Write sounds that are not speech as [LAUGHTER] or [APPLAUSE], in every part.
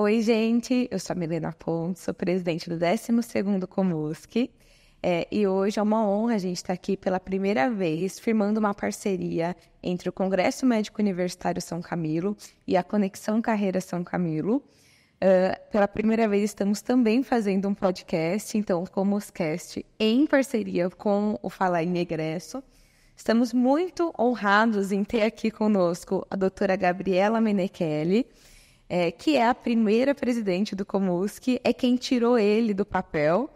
Oi, gente, eu sou a Milena Pontes, sou presidente do 12º Comusc é, e hoje é uma honra a gente estar tá aqui pela primeira vez firmando uma parceria entre o Congresso Médico Universitário São Camilo e a Conexão Carreira São Camilo. Uh, pela primeira vez estamos também fazendo um podcast, então Comuscast, em parceria com o Falar em Egresso. Estamos muito honrados em ter aqui conosco a doutora Gabriela Menechelli, é, que é a primeira presidente do Comusc, é quem tirou ele do papel.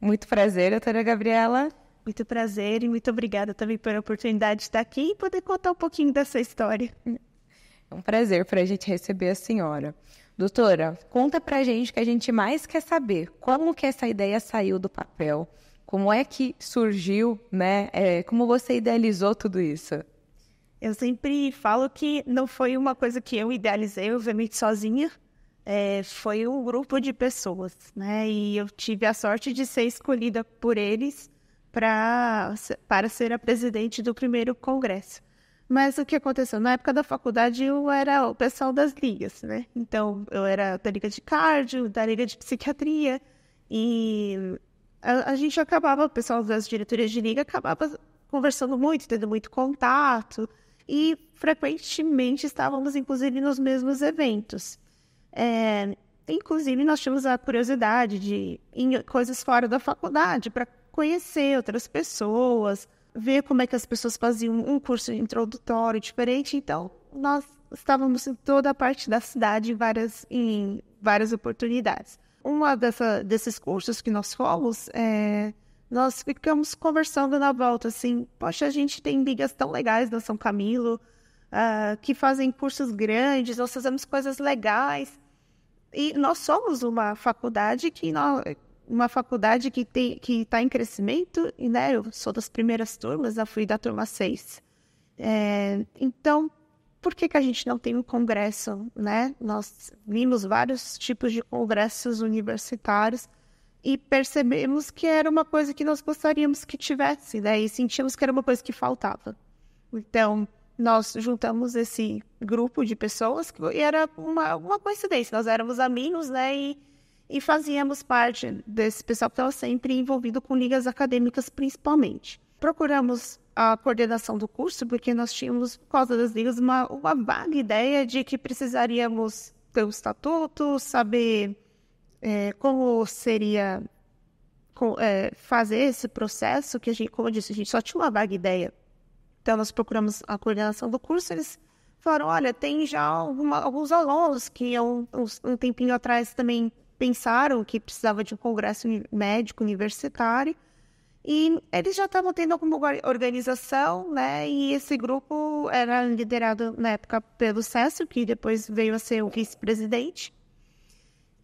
Muito prazer, doutora Gabriela. Muito prazer e muito obrigada também pela oportunidade de estar aqui e poder contar um pouquinho dessa história. É um prazer para a gente receber a senhora. Doutora, conta para a gente que a gente mais quer saber como que essa ideia saiu do papel, como é que surgiu, né? É, como você idealizou tudo isso? Eu sempre falo que não foi uma coisa que eu idealizei, obviamente, sozinha. É, foi um grupo de pessoas, né? E eu tive a sorte de ser escolhida por eles para ser a presidente do primeiro congresso. Mas o que aconteceu? Na época da faculdade, eu era o pessoal das ligas, né? Então, eu era da liga de cardio, da liga de psiquiatria, e a, a gente acabava, o pessoal das diretorias de liga acabava conversando muito, tendo muito contato, e frequentemente estávamos, inclusive, nos mesmos eventos. É, inclusive, nós tínhamos a curiosidade de ir coisas fora da faculdade para conhecer outras pessoas, ver como é que as pessoas faziam um curso introdutório diferente. Então, nós estávamos em toda a parte da cidade em várias, em várias oportunidades. Um desses cursos que nós fomos é, nós ficamos conversando na volta, assim, poxa, a gente tem ligas tão legais no São Camilo, uh, que fazem cursos grandes, nós fazemos coisas legais. E nós somos uma faculdade que nós, uma faculdade que tem que está em crescimento, e né, eu sou das primeiras turmas, eu fui da turma 6. É, então, por que, que a gente não tem um congresso, né? Nós vimos vários tipos de congressos universitários, e percebemos que era uma coisa que nós gostaríamos que tivesse, né? E sentíamos que era uma coisa que faltava. Então, nós juntamos esse grupo de pessoas e era uma, uma coincidência, nós éramos amigos, né? E, e fazíamos parte desse pessoal que estava sempre envolvido com ligas acadêmicas, principalmente. Procuramos a coordenação do curso, porque nós tínhamos, por causa das ligas, uma, uma vaga ideia de que precisaríamos ter o um estatuto, saber é, como seria com, é, fazer esse processo, que a gente, como eu disse, a gente só tinha uma vaga ideia. Então, nós procuramos a coordenação do curso, eles falaram, olha, tem já alguma, alguns alunos que um, um tempinho atrás também pensaram que precisava de um congresso médico universitário, e eles já estavam tendo alguma organização, né? E esse grupo era liderado na época pelo César, que depois veio a ser o vice-presidente.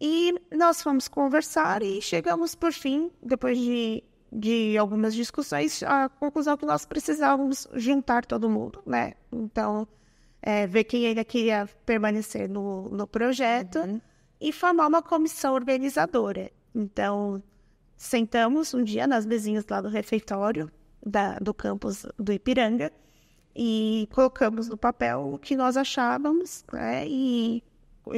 E nós fomos conversar e chegamos, por fim, depois de, de algumas discussões, à conclusão que nós precisávamos juntar todo mundo, né? Então, é, ver quem ainda queria permanecer no, no projeto uhum. e formar uma comissão organizadora. Então, sentamos um dia nas mesinhas lá do refeitório da, do campus do Ipiranga e colocamos no papel o que nós achávamos, né? E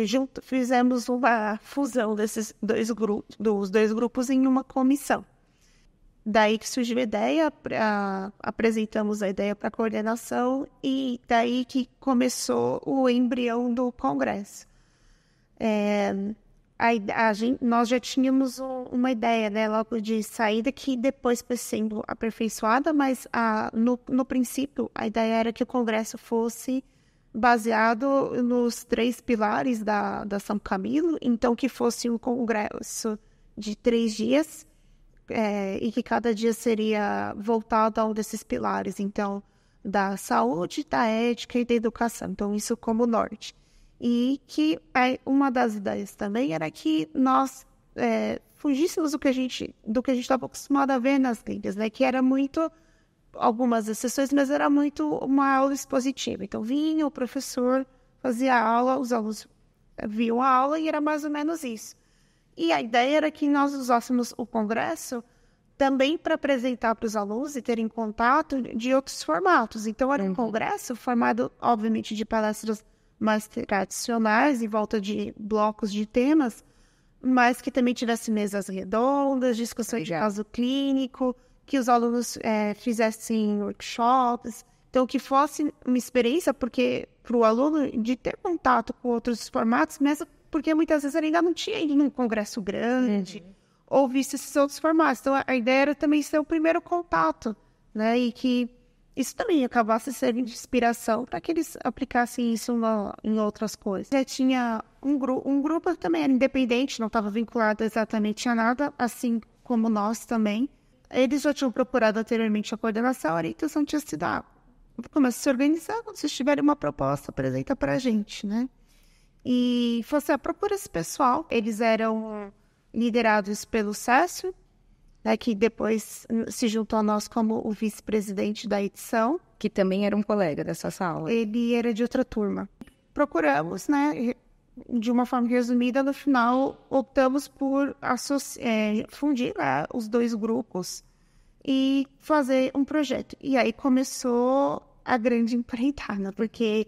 junto, fizemos uma fusão desses dois grupos, dos dois grupos em uma comissão. Daí que surgiu a ideia, a, apresentamos a ideia para coordenação e daí que começou o embrião do congresso. É, a, a gente, nós já tínhamos uma ideia, né, logo de saída que depois foi sendo aperfeiçoada, mas a, no, no princípio a ideia era que o congresso fosse baseado nos três pilares da, da São Camilo, então que fosse um congresso de três dias é, e que cada dia seria voltado a um desses pilares, então da saúde, da ética e da educação, então isso como norte. E que é, uma das ideias também era que nós é, fugíssemos do que a gente do que a gente estava acostumado a ver nas trilhas, né? Que era muito algumas exceções, sessões, mas era muito uma aula expositiva. Então, vinha o professor, fazia a aula, os alunos viam a aula e era mais ou menos isso. E a ideia era que nós usássemos o congresso também para apresentar para os alunos e terem contato de outros formatos. Então, era um uhum. congresso formado, obviamente, de palestras mais tradicionais, em volta de blocos de temas, mas que também tivesse mesas redondas, discussões de caso clínico, que os alunos é, fizessem workshops, então que fosse uma experiência porque para o aluno de ter contato com outros formatos, mesmo porque muitas vezes ele ainda não tinha ido num congresso grande uhum. ou visto esses outros formatos. Então a ideia era também ser o primeiro contato, né? E que isso também acabasse sendo de inspiração para que eles aplicassem isso em outras coisas. Já tinha um, grupo, um grupo também era independente, não estava vinculado exatamente a nada, assim como nós também. Eles já tinham procurado anteriormente a coordenação, a orientação tinha sido, dado, ah, começa a se organizar, quando vocês tiverem uma proposta, apresenta para a gente, né? E foi assim, ah, procura esse pessoal. Eles eram liderados pelo Cécio, né, que depois se juntou a nós como o vice-presidente da edição. Que também era um colega dessa sala. Ele era de outra turma. Procuramos, né, de uma forma resumida, no final optamos por é, fundir né, os dois grupos e fazer um projeto. E aí começou a grande [LAUGHS] empreitada, porque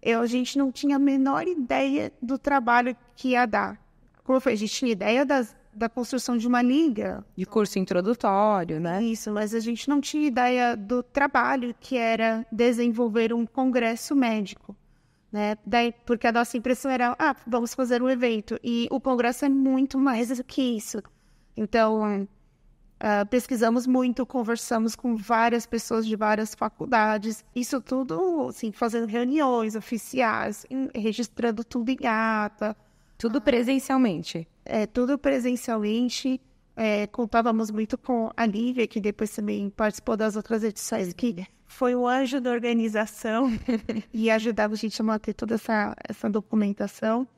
eu, a gente não tinha a menor ideia do trabalho que ia dar. Como foi? a gente tinha ideia das, da construção de uma liga. De curso introdutório, né? Isso, mas a gente não tinha ideia do trabalho que era desenvolver um congresso médico. Né? Daí, porque a nossa impressão era, ah, vamos fazer um evento. E o congresso é muito mais do que isso. Então, uh, pesquisamos muito, conversamos com várias pessoas de várias faculdades. Isso tudo, assim, fazendo reuniões oficiais, registrando tudo em ata. Tudo presencialmente? É, tudo presencialmente. É, contávamos muito com a Lívia, que depois também participou das outras edições, que foi o anjo da organização [LAUGHS] e ajudava a gente a manter toda essa, essa documentação.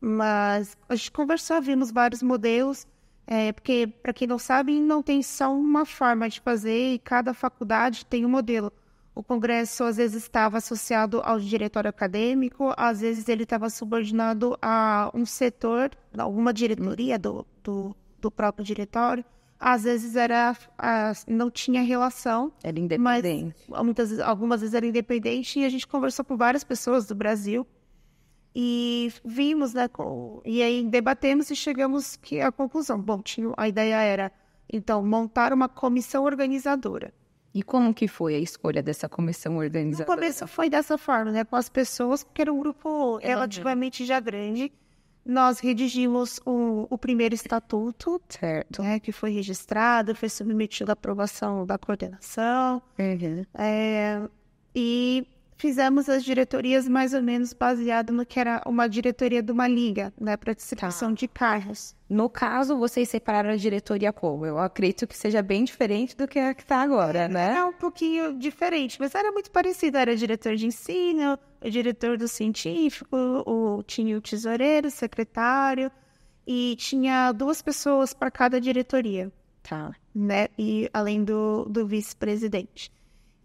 Mas a gente conversou, vimos vários modelos, é, porque, para quem não sabe, não tem só uma forma de fazer e cada faculdade tem um modelo. O congresso, às vezes, estava associado ao diretório acadêmico, às vezes, ele estava subordinado a um setor, alguma diretoria do, do do próprio diretório, às vezes era ah, não tinha relação. Era independente. Mas muitas, algumas vezes era independente e a gente conversou com várias pessoas do Brasil e vimos, né? E aí debatemos e chegamos que a conclusão. Bom, tinha, a ideia era então montar uma comissão organizadora. E como que foi a escolha dessa comissão organizadora? No começo foi dessa forma, né? Com as pessoas, porque era um grupo relativamente já grande nós redigimos o, o primeiro estatuto, certo. Né, que foi registrado, foi submetido à aprovação da coordenação. Uhum. É, e fizemos as diretorias mais ou menos baseado no que era uma diretoria de uma liga, né, para distribuição tá. de carros. No caso, vocês separaram a diretoria como? Eu acredito que seja bem diferente do que a é que está agora, é, né? É um pouquinho diferente, mas era muito parecido. Era diretor de ensino, o diretor do científico, o, tinha o tesoureiro, o secretário, e tinha duas pessoas para cada diretoria. Tá. Né? E além do, do vice-presidente.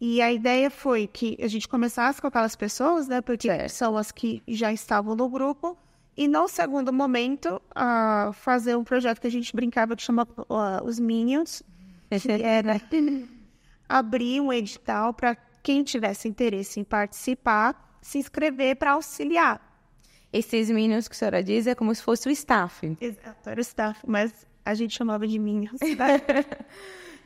E a ideia foi que a gente começasse com aquelas pessoas, né? Porque certo. são as que já estavam no grupo. E no segundo momento, uh, fazer um projeto que a gente brincava que chama uh, Os Minions. Que [LAUGHS] era abrir um edital para quem tivesse interesse em participar, se inscrever para auxiliar. Esses minions que a senhora diz é como se fosse o staff. Exato, era o staff, mas a gente chamava de minions. Né? [LAUGHS]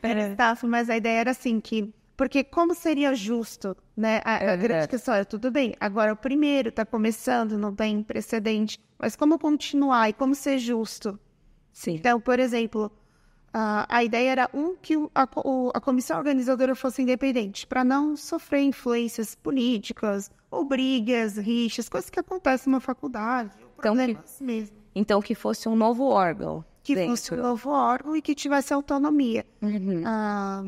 O era staff, mas a ideia era assim que porque como seria justo, né? A, a é, grande é. questão é, tudo bem, agora o primeiro está começando, não tem precedente, mas como continuar e como ser justo? Sim. Então, por exemplo, a, a ideia era um que o, a, o, a comissão organizadora fosse independente, para não sofrer influências políticas ou brigas, rixas, coisas que acontecem numa faculdade, então, que, mesmo. Então, que fosse um novo órgão. Que dentro. fosse um novo órgão e que tivesse autonomia. Uhum. Ah,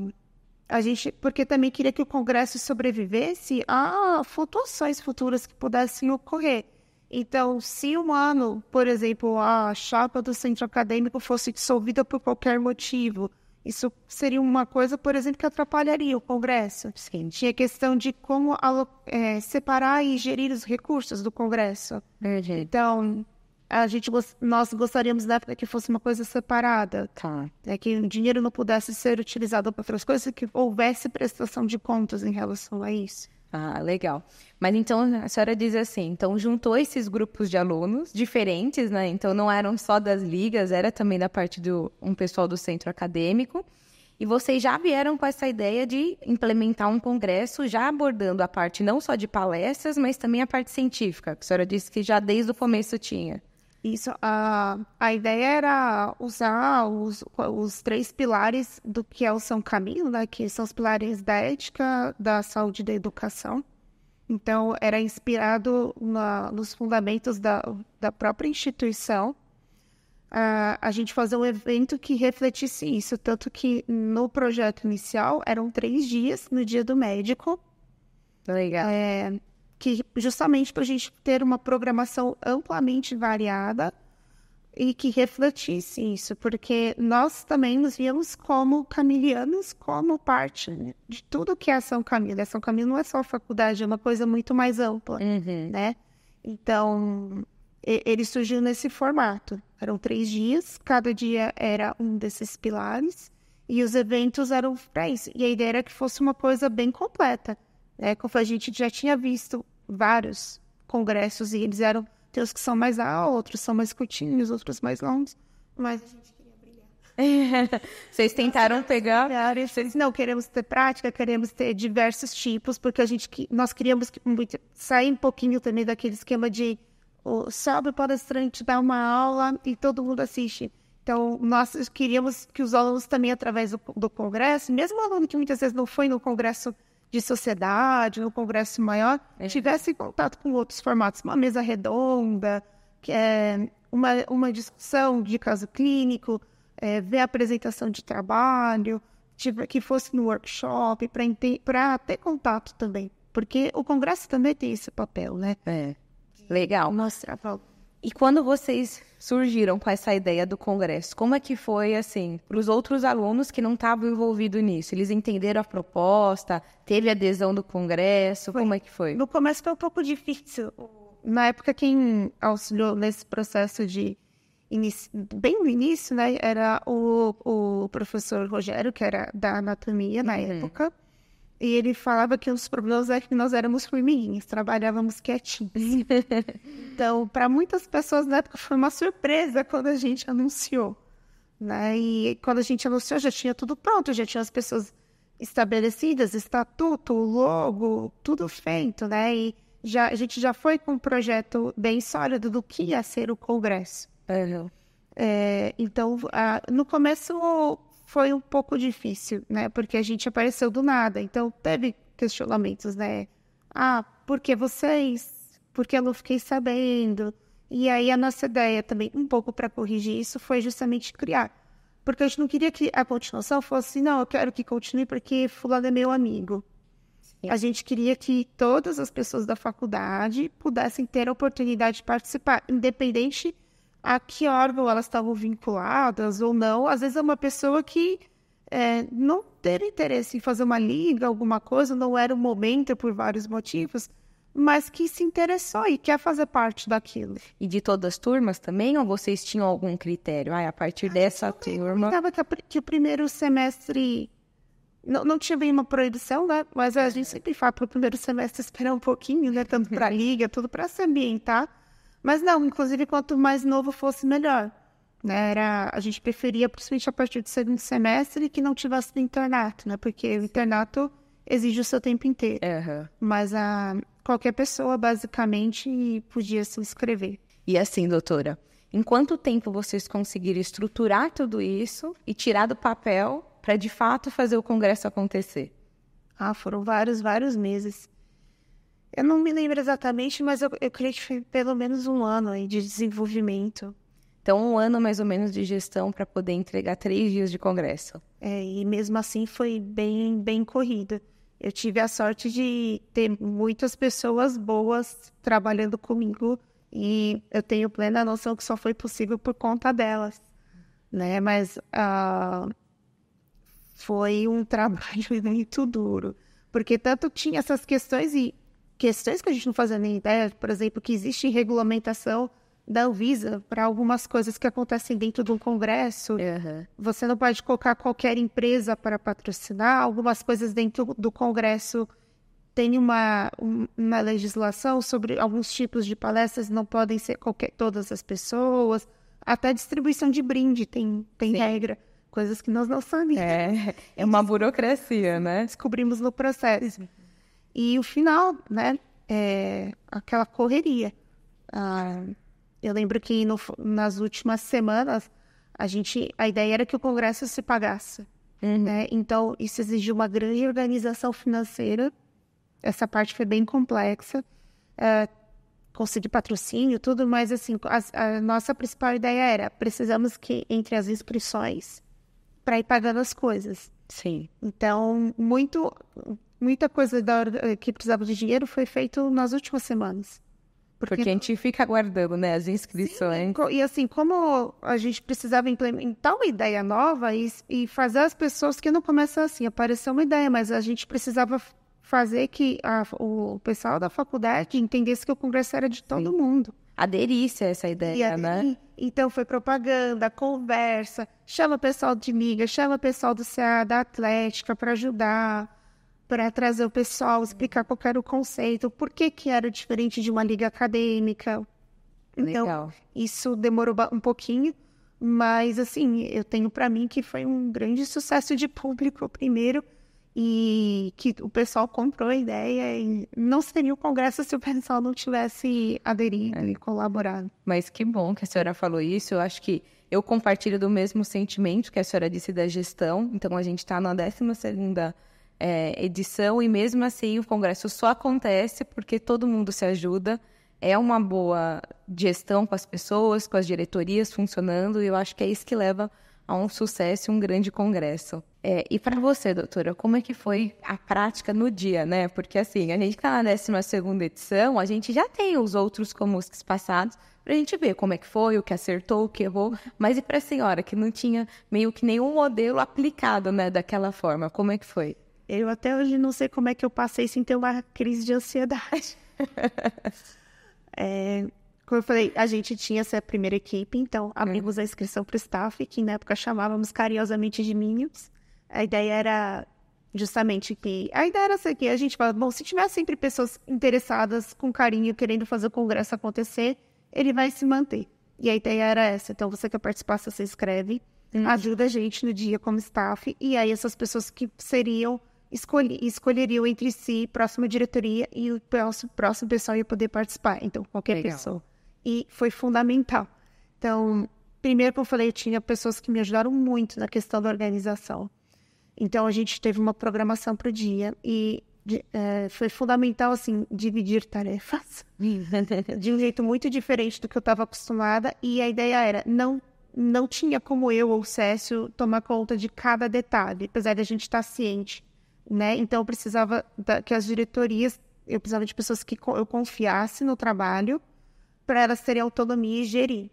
a gente, porque também queria que o Congresso sobrevivesse a flutuações futuras que pudessem ocorrer. Então, se um ano, por exemplo, a chapa do centro acadêmico fosse dissolvida por qualquer motivo, isso seria uma coisa, por exemplo, que atrapalharia o Congresso. Sim. Tinha questão de como é, separar e gerir os recursos do Congresso. Então, a gente nós gostaríamos na época que fosse uma coisa separada, tá? É que o dinheiro não pudesse ser utilizado para outras coisas, que houvesse prestação de contas em relação a isso. Ah, legal. Mas então a senhora diz assim, então juntou esses grupos de alunos diferentes, né? Então não eram só das ligas, era também da parte do um pessoal do centro acadêmico. E vocês já vieram com essa ideia de implementar um congresso já abordando a parte não só de palestras, mas também a parte científica, que a senhora disse que já desde o começo tinha. Isso, a, a ideia era usar os, os três pilares do que é o São Camilo, né, que são os pilares da ética, da saúde e da educação. Então, era inspirado na, nos fundamentos da, da própria instituição. a a gente fazer um evento que refletisse isso. Tanto que no projeto inicial eram três dias no dia do médico. Legal. É, que justamente para a gente ter uma programação amplamente variada e que refletisse isso, porque nós também nos víamos como camilianos, como parte né? de tudo que é São Camilo. É, São Camilo não é só faculdade, é uma coisa muito mais ampla, uhum. né? Então, ele surgiu nesse formato. Eram três dias, cada dia era um desses pilares, e os eventos eram para isso. E a ideia era que fosse uma coisa bem completa né? Como a gente já tinha visto vários congressos e eles eram, tem que são mais altos, outros são mais curtinhos, outros mais longos, mas a gente queria [LAUGHS] vocês tentaram pegar pegar? Vocês, não, queremos ter prática, queremos ter diversos tipos, porque a gente, nós queríamos muito, sair um pouquinho também daquele esquema de o, sobe o palestrante, dá uma aula e todo mundo assiste. Então, nós queríamos que os alunos também, através do, do congresso, mesmo o aluno que muitas vezes não foi no congresso de sociedade, no congresso maior, é. tivesse contato com outros formatos, uma mesa redonda, que é uma, uma discussão de caso clínico, é, ver a apresentação de trabalho, que fosse no workshop, para ter contato também. Porque o Congresso também tem esse papel, né? É. Legal. Mostrar e quando vocês surgiram com essa ideia do congresso, como é que foi assim para os outros alunos que não estavam envolvidos nisso? Eles entenderam a proposta? Teve adesão do congresso? Foi. Como é que foi? No começo foi um pouco difícil. Na época quem auxiliou nesse processo de bem no início, né, era o, o professor Rogério, que era da anatomia na uhum. época. E ele falava que um dos problemas é que nós éramos formiguinhas, trabalhávamos quietinhos. [LAUGHS] então, para muitas pessoas na época foi uma surpresa quando a gente anunciou. Né? E quando a gente anunciou, já tinha tudo pronto, já tinha as pessoas estabelecidas, estatuto, logo, tudo feito, né? E já, a gente já foi com um projeto bem sólido do que ia ser o congresso. É, então, a, no começo foi um pouco difícil, né? Porque a gente apareceu do nada, então teve questionamentos, né? Ah, por que vocês? Porque eu não fiquei sabendo. E aí a nossa ideia também, um pouco para corrigir isso, foi justamente criar. Porque a gente não queria que a continuação fosse, não, eu quero que continue porque fulano é meu amigo. Sim. A gente queria que todas as pessoas da faculdade pudessem ter a oportunidade de participar, independente a que órgão elas estavam vinculadas ou não. Às vezes é uma pessoa que é, não teve interesse em fazer uma liga, alguma coisa, não era o momento por vários motivos, mas que se interessou e quer fazer parte daquilo. E de todas as turmas também, ou vocês tinham algum critério? Ah, a partir ah, a dessa turma... Estava que, que o primeiro semestre... Não, não tinha nenhuma uma proibição, né? Mas a gente é. sempre fala para o primeiro semestre esperar um pouquinho, né? Tanto para a [LAUGHS] liga, tudo para se ambientar. Mas não, inclusive quanto mais novo fosse, melhor. Né? Era, a gente preferia, principalmente a partir do segundo semestre, que não tivesse internato, né? Porque o internato exige o seu tempo inteiro. Uhum. Mas a, qualquer pessoa, basicamente, podia se inscrever. E assim, doutora, em quanto tempo vocês conseguiram estruturar tudo isso e tirar do papel para, de fato, fazer o congresso acontecer? Ah, foram vários, vários meses. Eu não me lembro exatamente, mas eu, eu creio que foi pelo menos um ano aí de desenvolvimento. Então, um ano mais ou menos de gestão para poder entregar três dias de congresso. É, e mesmo assim foi bem, bem corrido. Eu tive a sorte de ter muitas pessoas boas trabalhando comigo e eu tenho plena noção que só foi possível por conta delas, né? Mas uh, foi um [LAUGHS] trabalho muito duro, porque tanto tinha essas questões e questões que a gente não fazia nem ideia, por exemplo, que existe regulamentação da Anvisa para algumas coisas que acontecem dentro de um congresso. Uhum. Você não pode colocar qualquer empresa para patrocinar, algumas coisas dentro do congresso tem uma, uma legislação sobre alguns tipos de palestras, não podem ser qualquer, todas as pessoas, até distribuição de brinde tem, tem regra, coisas que nós não sabemos. É, é uma burocracia, né? Descobrimos no processo. E o final, né? É aquela correria. Ah, eu lembro que no, nas últimas semanas a gente, a ideia era que o Congresso se pagasse, uhum. né? Então isso exigiu uma grande organização financeira. Essa parte foi bem complexa. É, conseguir patrocínio, tudo, mas assim, a, a, nossa principal ideia era precisamos que entre as inscrições para ir pagando as coisas. Sim. Então, muito muita coisa da, que precisava de dinheiro foi feito nas últimas semanas. Porque, porque a gente fica aguardando, né, as inscrições. Sim, e assim, como a gente precisava implementar uma ideia nova e, e fazer as pessoas que não começam assim, apareceu uma ideia, mas a gente precisava fazer que a, o pessoal da faculdade entendesse que o congresso era de todo Sim. mundo. Aderisse a essa ideia, aderir, né? Então foi propaganda, conversa, chama o pessoal de miga, chama o pessoal do CA, da Atlética para ajudar para trazer o pessoal, explicar qual era o conceito, por que, que era diferente de uma liga acadêmica. Então, Legal. isso demorou um pouquinho, mas assim, eu tenho para mim que foi um grande sucesso de público [LAUGHS] primeiro e que o pessoal comprou a ideia e não seria o congresso se o pessoal não tivesse aderido é. e colaborado. Mas que bom que a senhora falou isso, eu acho que eu compartilho do mesmo sentimento que a senhora disse da gestão, então a gente está na 12 segunda é, edição, e mesmo assim o congresso só acontece porque todo mundo se ajuda. É uma boa gestão com as pessoas, com as diretorias funcionando, e eu acho que é isso que leva a um sucesso, um grande congresso. É, e para você, doutora, como é que foi a prática no dia, né? Porque assim, a gente está na 12 edição, a gente já tem os outros comusques passados para a gente ver como é que foi, o que acertou, o que errou. Mas e para a senhora, que não tinha meio que nenhum modelo aplicado né, daquela forma, como é que foi? Eu até hoje não sei como é que eu passei sem ter uma crise de ansiedade. [LAUGHS] é, como eu falei, a gente tinha essa primeira equipe, então abrimos da a inscrição para o staff, que na época chamávamos carinhosamente de Minions. A ideia era justamente que. A ideia era essa aqui: a gente fala, bom, se tiver sempre pessoas interessadas, com carinho, querendo fazer o congresso acontecer, ele vai se manter. E a ideia era essa. Então, você quer participar, você se inscreve, ajuda a gente no dia como staff, e aí essas pessoas que seriam escolhi, escolheriam entre si próxima diretoria e o próximo, próximo pessoal ia poder participar. Então, qualquer Legal. pessoa. E foi fundamental. Então, primeiro, como eu falei, eu tinha pessoas que me ajudaram muito na questão da organização. Então, a gente teve uma programação para o dia e de, é, foi fundamental, assim, dividir tarefas [LAUGHS] de um jeito muito diferente do que eu estava acostumada. E a ideia era não não tinha como eu ou o tomar conta de cada detalhe, apesar de a gente estar tá ciente né? Então eu precisava da, que as diretorias, eu precisava de pessoas que co eu confiasse no trabalho para elas terem autonomia e gerir.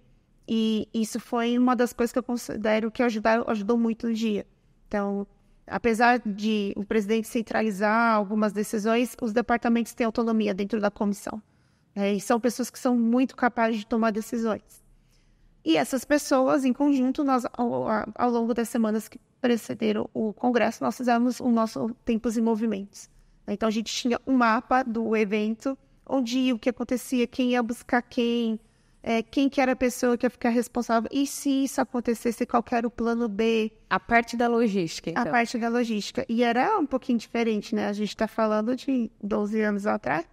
E isso foi uma das coisas que eu considero que ajudar, ajudou muito no dia. Então, apesar de o presidente centralizar algumas decisões, os departamentos têm autonomia dentro da comissão. Né? E são pessoas que são muito capazes de tomar decisões. E essas pessoas, em conjunto, nós, ao, ao longo das semanas que precederam o congresso, nós fizemos o nosso Tempos em Movimentos. Então, a gente tinha um mapa do evento, onde ia, o que acontecia, quem ia buscar quem, é, quem que era a pessoa que ia ficar responsável, e se isso acontecesse, qual era o plano B. A parte da logística, então. A parte da logística. E era um pouquinho diferente, né? A gente está falando de 12 anos atrás.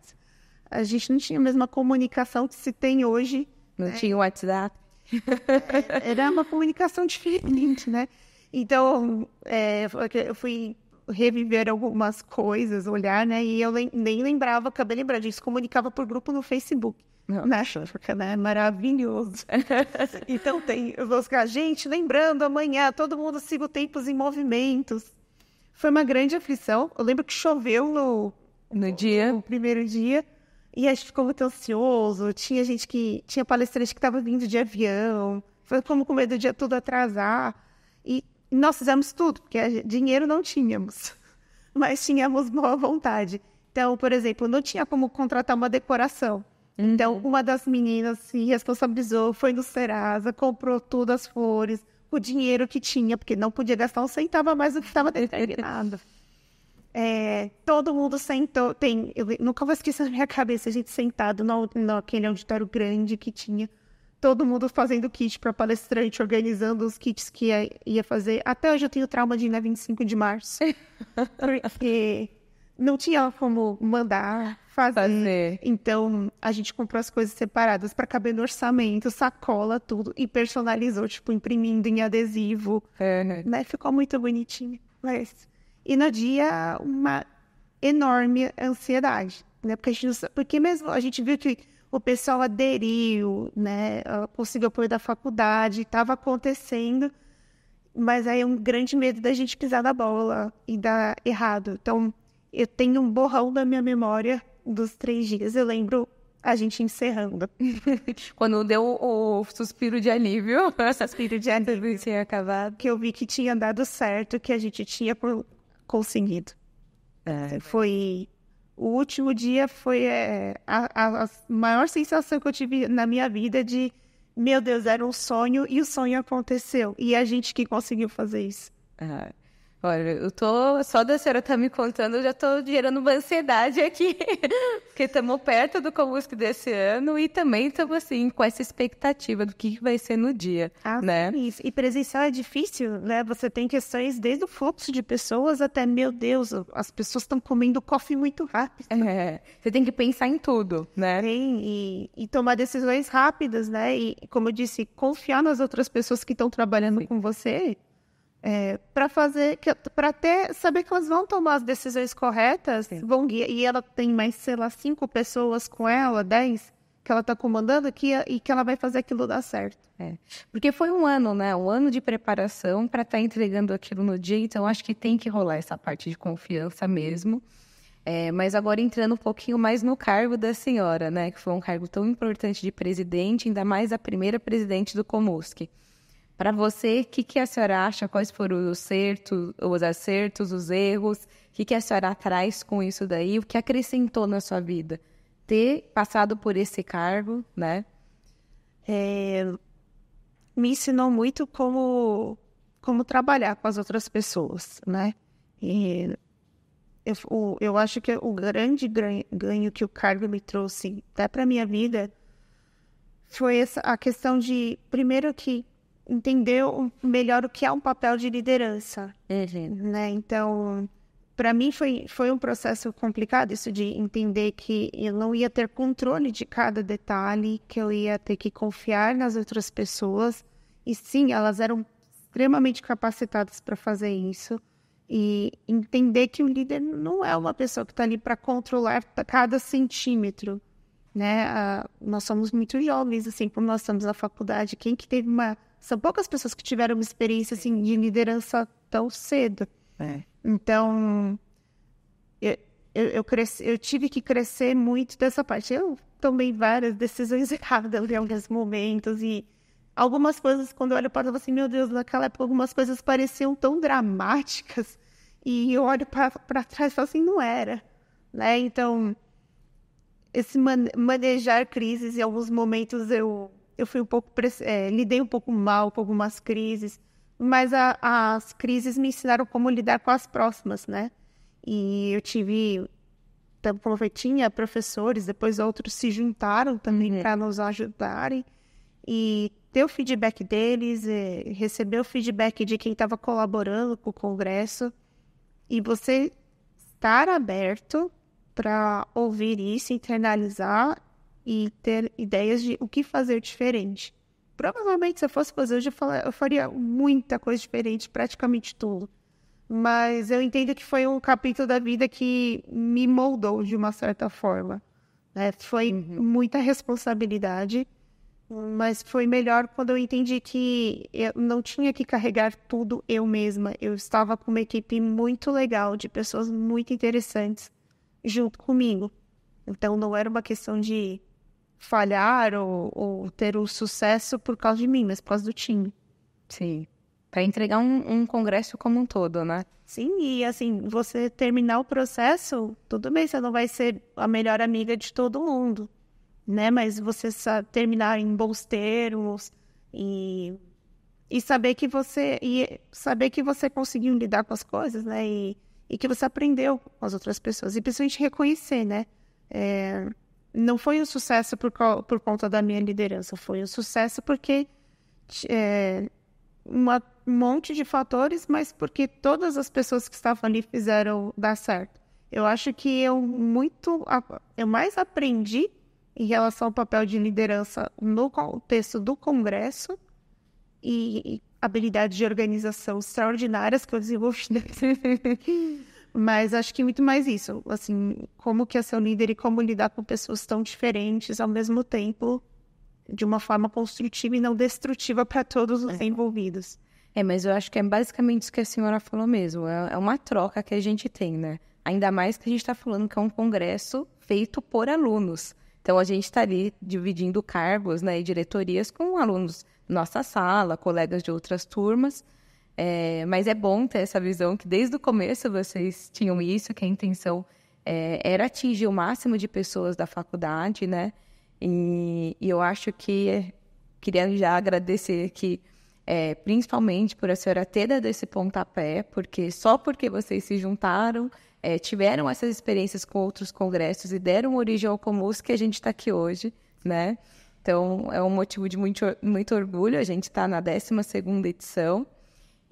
A gente não tinha a mesma comunicação que se tem hoje. Não né? tinha o WhatsApp. [LAUGHS] Era uma comunicação diferente, né? Então, é, eu fui reviver algumas coisas, olhar, né? E eu nem lembrava, acabei lembrando disso, comunicava por grupo no Facebook. Não. Na Xuxa, né? Maravilhoso. [LAUGHS] então tem vou a gente lembrando amanhã, todo mundo siga o tempos em movimentos. Foi uma grande aflição. Eu lembro que choveu no, no dia, no primeiro dia. E a gente ficou muito ansioso. Tinha gente que. Tinha palestrante que estava vindo de avião. Foi como com medo de tudo atrasar. E nós fizemos tudo, porque dinheiro não tínhamos. [LAUGHS] Mas tínhamos boa vontade. Então, por exemplo, não tinha como contratar uma decoração. Então, uhum. Então, uma das meninas se responsabilizou, foi no Serasa, comprou todas as flores, o dinheiro que tinha, porque não podia gastar um centavo mais do que estava [LAUGHS] determinado. É, todo mundo sentou. Tem, eu nunca vou esquecer na minha cabeça a gente sentado no, naquele auditório grande que tinha. Todo mundo fazendo kit para palestrante, organizando os kits que ia, ia, fazer. Até hoje eu tenho trauma de ir na 25 de março. [LAUGHS] porque não tinha como mandar, fazer. fazer. Então a gente comprou as coisas separadas para caber no orçamento, sacola, tudo. E personalizou, tipo, imprimindo em adesivo. É, né? né? Ficou muito bonitinho. Mas e no dia, uma enorme ansiedade, né? Porque, gente, porque mesmo a gente viu que o pessoal aderiu, né? Conseguiu apoio da faculdade, estava acontecendo, mas aí é um grande medo da gente pisar na bola e dar errado. Então, eu tenho um borrão da minha memória dos três dias. Eu lembro a gente encerrando. [LAUGHS] Quando deu o suspiro de alívio. Suspiro de [LAUGHS] alívio. Tinha acabado. Que eu vi que tinha dado certo, que a gente tinha conseguido. É, foi o último dia foi é, a, a, maior sensação que eu tive na minha vida de meu Deus era um sonho e o sonho aconteceu e a gente que conseguiu fazer isso. É. Olha, eu tô só da senhora tá me contando, eu já tô gerando uma ansiedade aqui, [LAUGHS] porque estamos perto do Comusc desse ano e também estamos assim com essa expectativa do que vai ser no dia, ah, né? Isso. E presencial é difícil, né? Você tem questões desde o fluxo de pessoas até meu Deus, as pessoas estão comendo coffee muito rápido. É, você tem que pensar em tudo, né? e, e tomar decisões rápidas, né? E como eu disse, confiar nas outras pessoas que estão trabalhando Sim. com você é, para fazer para até saber que elas vão tomar as decisões corretas Sim. vão guiar, e ela tem mais sei lá cinco pessoas com ela dez que ela está comandando aqui e que ela vai fazer aquilo dar certo é. porque foi um ano né um ano de preparação para estar tá entregando aquilo no dia então acho que tem que rolar essa parte de confiança mesmo é, mas agora entrando um pouquinho mais no cargo da senhora né que foi um cargo tão importante de presidente ainda mais a primeira presidente do Comusque para você, o que, que a senhora acha? Quais foram os acertos, os, acertos, os erros? O que, que a senhora traz com isso daí? O que acrescentou na sua vida? Ter passado por esse cargo, né? É, me ensinou muito como, como trabalhar com as outras pessoas, né? E eu, eu acho que o grande ganho que o cargo me trouxe até para minha vida foi essa, a questão de, primeiro, que entender melhor o que é um papel de liderança. Uhum. Né? Então, para mim foi, foi um processo complicado isso de entender que eu não ia ter controle de cada detalhe, que eu ia ter que confiar nas outras pessoas. E sim, elas eram extremamente capacitadas para fazer isso. E entender que o líder não é uma pessoa que está ali para controlar cada centímetro. Né? Ah, nós somos muito jovens, assim como nós estamos na faculdade. Quem que teve uma são poucas pessoas que tiveram uma experiência assim de liderança tão cedo. É. Então, eu, eu, eu, cresci, eu tive que crescer muito dessa parte. Eu tomei várias decisões [LAUGHS] erradas em alguns momentos e algumas coisas, quando eu olho para trás, eu falo assim, meu Deus, naquela época algumas coisas pareciam tão dramáticas e eu olho para trás e falo assim, não era, né? Então, esse man manejar crises em alguns momentos eu eu fui um pouco, é, lidei um pouco mal com algumas crises, mas a, as crises me ensinaram como lidar com as próximas, né? E eu tive, tanto como tinha professores, depois outros se juntaram também uhum. para nos ajudarem e ter o feedback deles, é, receber o feedback de quem estava colaborando com o Congresso e você estar aberto para ouvir isso, internalizar e ter ideias de o que fazer diferente. Provavelmente, se eu fosse fazer hoje, eu faria muita coisa diferente, praticamente tudo. Mas eu entendo que foi um capítulo da vida que me moldou de uma certa forma. Né? Foi uhum. muita responsabilidade, mas foi melhor quando eu entendi que eu não tinha que carregar tudo eu mesma. Eu estava com uma equipe muito legal, de pessoas muito interessantes junto comigo. Então não era uma questão de falhar ou, ou ter o sucesso por causa de mim, mas por causa do time. Sim. Para entregar um, um, congresso como um todo, né? Sim, e assim, você terminar o processo, tudo bem, você não vai ser a melhor amiga de todo mundo, né? Mas você terminar em bons termos e, e saber que você e saber que você conseguiu lidar com as coisas, né? E, e que você aprendeu com as outras pessoas. E principalmente reconhecer, né? É, não foi um sucesso por, por conta da minha liderança, foi um sucesso porque é, uma, um monte de fatores, mas porque todas as pessoas que estavam ali fizeram dar certo. Eu acho que eu muito eu mais aprendi em relação ao papel de liderança no contexto do Congresso e, e habilidades de organização extraordinárias que eu desenvolvi [LAUGHS] Mas acho que muito mais isso, assim, como que é um líder e como lidar com pessoas tão diferentes ao mesmo tempo, de uma forma construtiva e não destrutiva para todos os é. envolvidos. É, mas eu acho que é basicamente isso que a senhora falou mesmo. É, é uma troca que a gente tem, né? Ainda mais que a gente está falando que é um congresso feito por alunos. Então a gente está ali dividindo cargos né, e diretorias com alunos nossa sala, colegas de outras turmas. É, mas é bom ter essa visão que desde o começo vocês tinham isso, que a intenção é, era atingir o máximo de pessoas da faculdade, né? E, e eu acho que é, queria já agradecer aqui, é, principalmente por a senhora ter dado esse pontapé, porque só porque vocês se juntaram, é, tiveram essas experiências com outros congressos e deram origem ao Comus que a gente está aqui hoje, né? Então, é um motivo de muito, muito orgulho. A gente está na 12ª edição.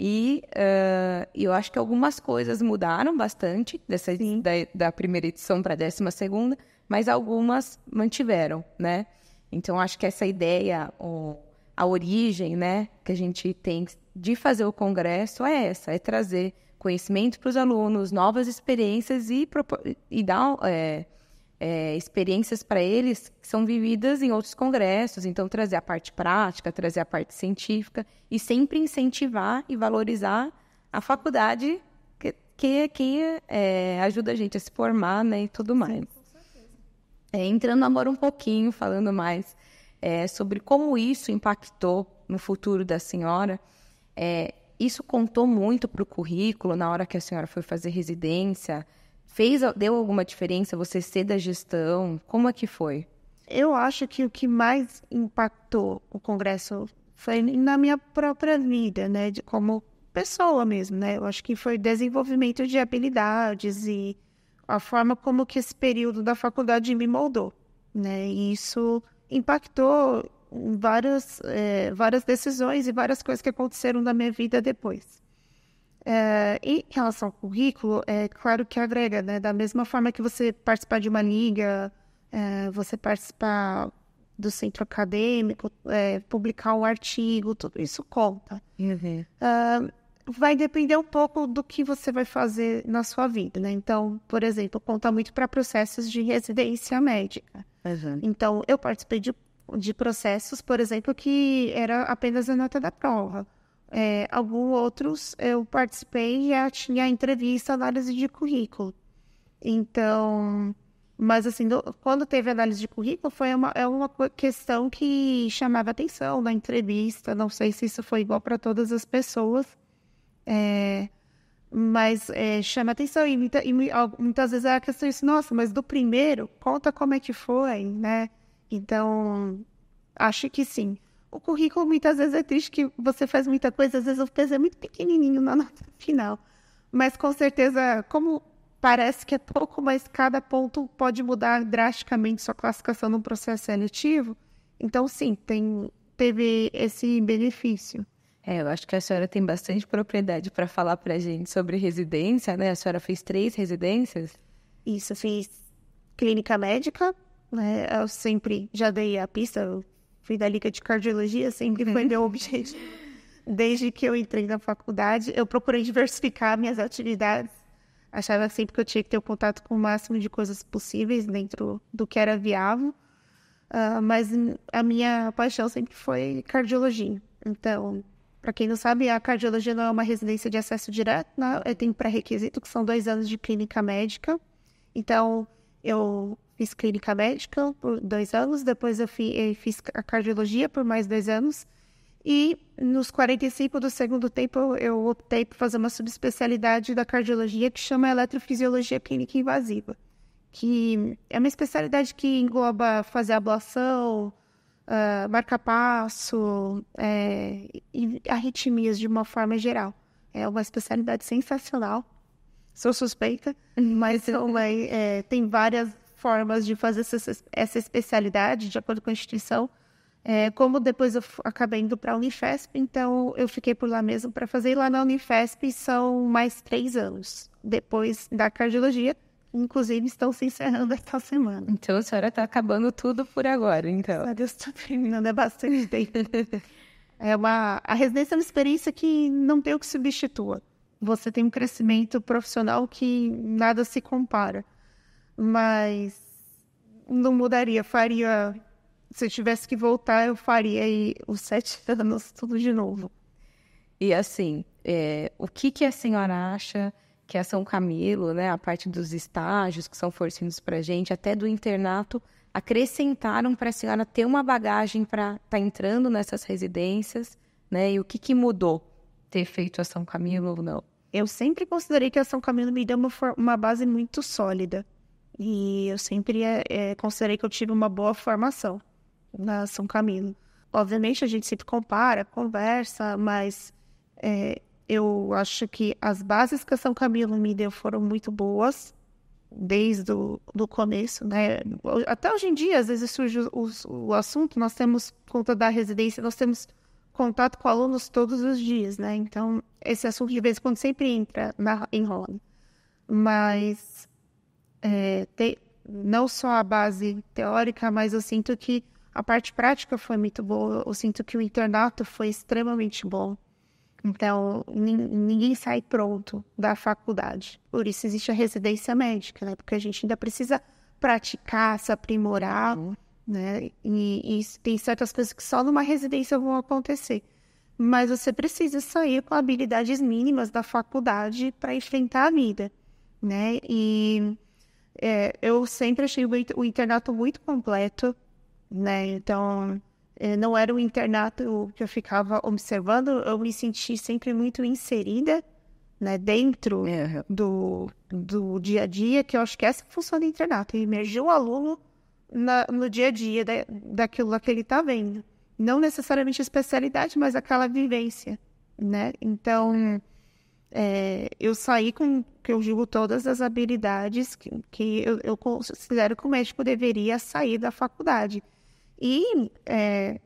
E uh, eu acho que algumas coisas mudaram bastante dessa, da, da, primeira edição para a décima segunda, mas algumas mantiveram, né? Então acho que essa ideia, o, a origem, né, que a gente tem de fazer o congresso é essa, é trazer conhecimento para os alunos, novas experiências e, e dar é, é, experiências para eles que são vividas em outros congressos, então trazer a parte prática, trazer a parte científica e sempre incentivar e valorizar a faculdade que, que, que é, ajuda a gente a se formar né, e tudo mais. Sim, é, entrando agora um pouquinho, falando mais é, sobre como isso impactou no futuro da senhora, é, isso contou muito para o currículo na hora que a senhora foi fazer residência, Fez, deu alguma diferença você ser da gestão? Como é que foi? Eu acho que o que mais impactou o Congresso foi na minha própria vida, né? De, como pessoa mesmo, né? Eu acho que foi desenvolvimento de habilidades e a forma como que esse período da faculdade me moldou, né? E isso impactou várias, é, várias decisões e várias coisas que aconteceram na minha vida depois. É, em relação ao currículo, é claro que agrega, né? Da mesma forma que você participar de uma liga, é, você participar do centro acadêmico, é, publicar um artigo, tudo isso conta. Uhum. Ah, vai depender um pouco do que você vai fazer na sua vida, né? Então, por exemplo, conta muito para processos de residência médica. Uhum. Então, eu participei de, de processos, por exemplo, que era apenas a nota da prova. É, alguns outros eu participei e já tinha entrevista, análise de currículo. Então, mas assim, do, quando teve análise de currículo, foi uma, é uma questão que chamava atenção na entrevista. Não sei se isso foi igual para todas as pessoas, é, mas é, chama atenção. E, muita, e, muitas vezes é a questão isso, nossa, mas do primeiro, conta como é que foi, né? Então, acho que sim. O currículo muitas vezes é triste que você faz muita coisa, às vezes o peso é muito pequenininho na nota final. Mas com certeza, como parece que é pouco, mas cada ponto pode mudar drasticamente sua classificação no processo seletivo. Então, sim, tem, teve esse benefício. É, eu acho que a senhora tem bastante propriedade para falar para a gente sobre residência, né? A senhora fez três residências? Isso, fiz clínica médica, né? Eu sempre já dei a pista, eu fui da Liga de Cardiologia, sempre foi uhum. meu objetivo. Desde que eu entrei na faculdade, eu procurei diversificar minhas atividades. Achava sempre que eu tinha que ter um contato com o máximo de coisas possíveis dentro do que era viável. Uh, mas a minha paixão sempre foi cardiologia. Então, para quem não sabe, a cardiologia não é uma residência de acesso direto, né? tem pré-requisito, que são dois anos de clínica médica. Então, eu fiz clínica médica por dois anos, depois eu eh, fiz a cardiologia por mais dois anos. E nos 45 do segundo tempo, eu optei por fazer uma subespecialidade da cardiologia que chama eletrofisiologia clínica invasiva, que é uma especialidade que engloba fazer ablação, uh, marca-passo, é, e arritmias de uma forma geral. É uma especialidade sensacional. Sou suspeita, uhum. mas uma, é, eh, tem várias formas de fazer essa, essa especialidade, de acordo com a instituição. É, como depois eu acabei indo para a Unifesp, então eu fiquei por lá mesmo para fazer. E lá na Unifesp são mais três anos depois da cardiologia. Inclusive, estão se encerrando esta semana. Então, a senhora está acabando tudo por agora, então. A Deus, está terminando bastante tempo. [LAUGHS] é uma, a residência é uma experiência que não tem o que substitua. Você tem um crescimento profissional que nada se compara mas não mudaria. Faria. Se eu tivesse que voltar, eu faria os sete [LAUGHS] anos tudo de novo. E assim, é, o que, que a senhora acha que a é São Camilo, né, a parte dos estágios que são fornecidos para gente, até do internato, acrescentaram para a senhora ter uma bagagem para estar tá entrando nessas residências, né? E o que, que mudou ter feito a São Camilo ou não? Eu sempre considerei que a São Camilo me deu uma, uma base muito sólida. E eu sempre é, considerei que eu tive uma boa formação na São Camilo. Obviamente, a gente sempre compara, conversa, mas é, eu acho que as bases que a São Camilo me deu foram muito boas desde o do começo, né? Até hoje em dia, às vezes surge o, o assunto, nós temos conta da residência, nós temos contato com alunos todos os dias, né? Então, esse assunto de vez em quando sempre entra na, em roda. Mas é, te, não só a base teórica, mas eu sinto que a parte prática foi muito boa. Eu sinto que o internato foi extremamente bom. Então, ninguém sai pronto da faculdade. Por isso existe a residência médica, né? Porque a gente ainda precisa praticar, se aprimorar, uhum. né? E, e, tem certas coisas que só numa residência vão acontecer. Mas você precisa sair com habilidades mínimas da faculdade para enfrentar a vida, né? E é, eu sempre achei o internato muito completo, né? Então, é, não era um internato que eu ficava observando, eu me senti sempre muito inserida, né? Dentro é, é. do, do dia a dia, que eu acho que essa é a função do internato, imergir o aluno na, no dia a dia da, daquilo que ele está vendo. Não necessariamente a especialidade, mas aquela vivência, né? Então, é, eu saí com, que eu digo, todas as habilidades que, que eu, eu, considero que o médico deveria sair da faculdade. E, é,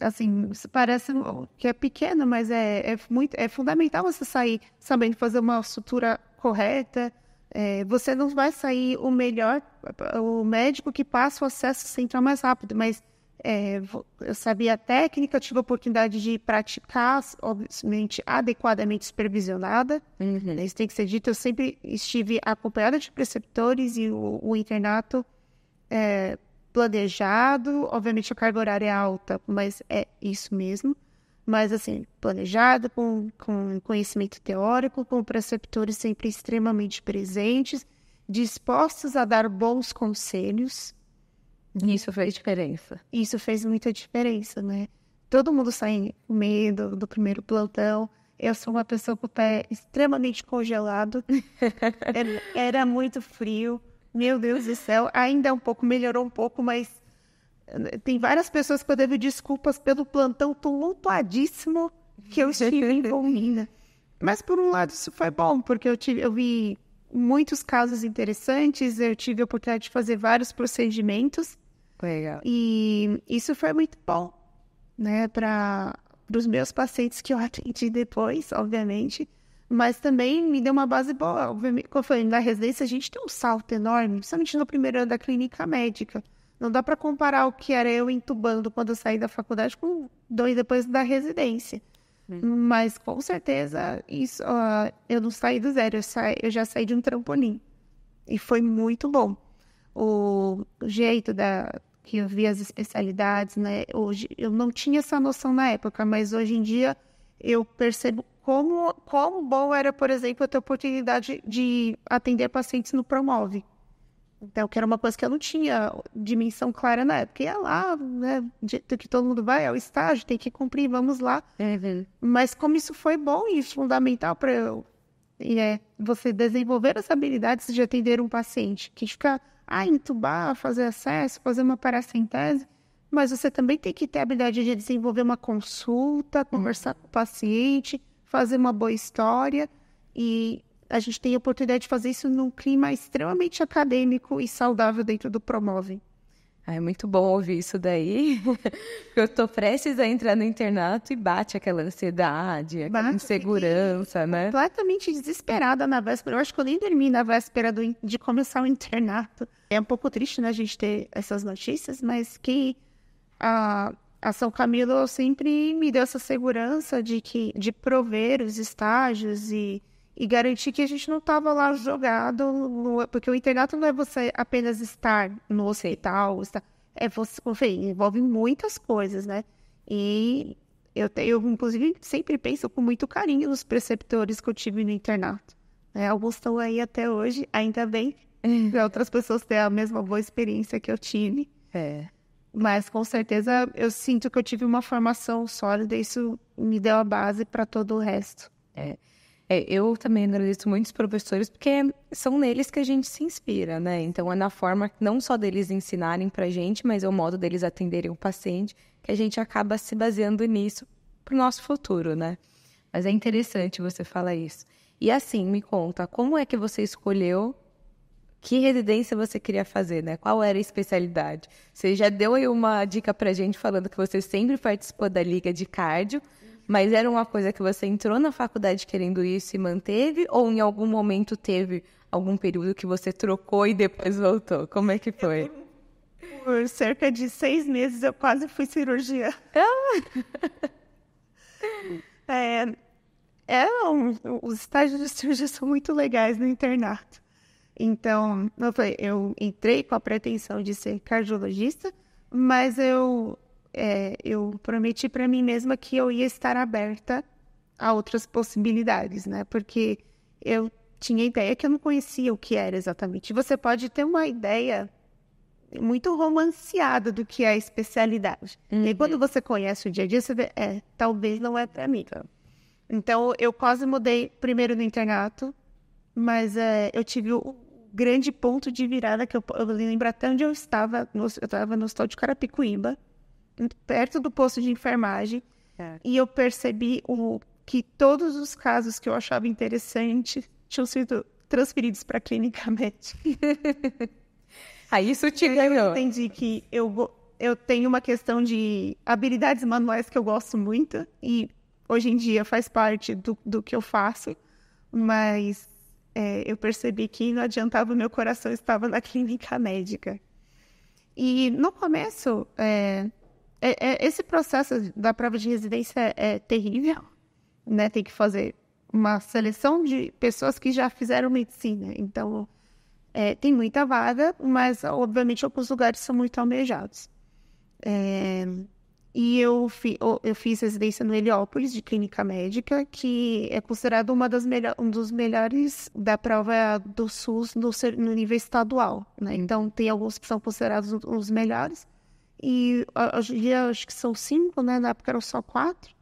assim, parece que é pequeno, mas é, é, muito, é fundamental você sair sabendo fazer uma estrutura correta. É, você não vai sair o melhor, o médico que passa o acesso central é mais rápido, mas é, eu sabia a técnica, tive a oportunidade de praticar, obviamente, adequadamente supervisionada. Uhum. Né, isso tem que ser dito. Eu sempre estive acompanhada de preceptores e o, o internato é, planejado. Obviamente, a carga horária é alta, mas é isso mesmo. Mas, assim, planejado, com, com conhecimento teórico, com preceptores sempre extremamente presentes, dispostos a dar bons conselhos isso fez diferença. Isso fez muita diferença, né? Todo mundo sai com medo do primeiro plantão. Eu sou uma pessoa com o pé extremamente congelado. [LAUGHS] era, era muito frio. Meu Deus do céu. Ainda é um pouco, melhorou um pouco, mas eh, tem várias pessoas que eu devo desculpas pelo plantão tumultuadíssimo que eu estive em [LAUGHS] Mas por um lado isso foi bom, porque eu, tive, eu vi muitos casos interessantes, eu tive a oportunidade de fazer vários procedimentos Legal. E isso foi muito bom, né, para os meus pacientes que eu [LAUGHS] atendi depois, obviamente, mas também me deu uma base boa. Obviamente, como eu falei, na residência a gente tem um salto enorme, principalmente no primeiro ano da clínica médica. Não dá para comparar o que era eu entubando quando eu saí da faculdade com dois depois da residência. Mas com certeza isso, uh, eu não saí do zero, eu, saí, eu já saí de um trampolim. E foi muito bom o jeito da, que eu via as especialidades, né? Hoje eu não tinha essa noção na época, mas hoje em dia eu percebo como como bom era, por exemplo, eu ter a oportunidade de atender pacientes no Promove. Então, que era uma coisa que eu não tinha dimensão clara na época. Ia lá, né? De, que todo mundo vai, é o estágio, tem que cumprir, vamos lá. Uhum. Mas como isso foi bom e fundamental para eu e é, você desenvolver as habilidades de atender um paciente, que fica ah, entubar, fazer acesso, fazer uma paracentese, mas você também tem que ter a habilidade de desenvolver uma consulta, conversar com o paciente, fazer uma boa história. E a gente tem a oportunidade de fazer isso num clima extremamente acadêmico e saudável dentro do Promove. Ah, é muito bom ouvir isso daí. [LAUGHS] eu estou prestes a entrar no internato e bate aquela ansiedade, aquela bate, insegurança, né? Completamente desesperada na véspera. Eu acho que eu nem dormi na véspera do, de começar o internato. É um pouco triste, né, a gente ter essas notícias, mas que a, a São Camilo sempre me deu essa segurança de que de prover os estágios e, e garantir que a gente não estava lá jogado, no, porque o internato não é você apenas estar no hospital, está, é você, enfim, envolve muitas coisas, né? E eu, eu, inclusive, sempre penso com muito carinho nos preceptores que eu tive no internato. Né? Alguns estão aí até hoje, ainda bem, é. para outras pessoas ter a mesma boa experiência que eu tive. É. Mas com certeza eu sinto que eu tive uma formação sólida e isso me deu a base para todo o resto. É. É, eu também agradeço muitos professores, porque são neles que a gente se inspira, né? Então, é na forma não só deles ensinarem para gente, mas é o modo deles atenderem o paciente, que a gente acaba se baseando nisso para o nosso futuro, né? Mas é interessante você falar isso. E assim, me conta, como é que você escolheu que residência você queria fazer, né? Qual era a especialidade? Você já deu aí uma dica pra gente falando que você sempre participou da liga de cardio, mas era uma coisa que você entrou na faculdade querendo isso e manteve ou em algum momento teve algum período que você trocou e depois voltou? Como é que foi? Por, cerca de seis meses eu quase fui cirurgia. Ah! [LAUGHS] é, é um, os estágios de cirurgia são muito legais no internato. Então, eu, falei, eu entrei com a pretensão de ser cardiologista, mas eu, é, eu prometi para mim mesma que eu ia estar aberta a outras possibilidades, né? Porque eu tinha ideia que eu não conhecia o que era exatamente. Você pode ter uma ideia muito romanceada do que é a especialidade. Uhum. E quando você conhece o dia a dia, você vê, é, talvez não é para mim. Então, eu quase mudei primeiro no internato, mas é, eu tive o, grande ponto de virada que eu, eu lembro até onde eu estava. No, eu estava no hospital de Carapicuíba, perto do posto de enfermagem. É. E eu percebi o, que todos os casos que eu achava interessante tinham sido transferidos para a clínica [LAUGHS] médica. Aí ah, isso te ganhou. Eu entendi que eu, eu tenho uma questão de habilidades manuais que eu gosto muito e hoje em dia faz parte do, do que eu faço, mas é, eu percebi que não adiantava, meu coração estava na clínica médica. E no começo, é, é, é, esse processo da prova de residência é terrível, né? Tem que fazer uma seleção de pessoas que já fizeram medicina. Então, é, tem muita vaga, mas obviamente alguns lugares são muito almejados. É, e eu, fi, eu fiz residência no Heliópolis, de clínica médica, que é considerado uma das melhor, um dos melhores da prova do SUS no, no nível estadual. Né? Então, tem alguns que são considerados os melhores. E hoje em dia, acho que são cinco, né? na época eram só quatro.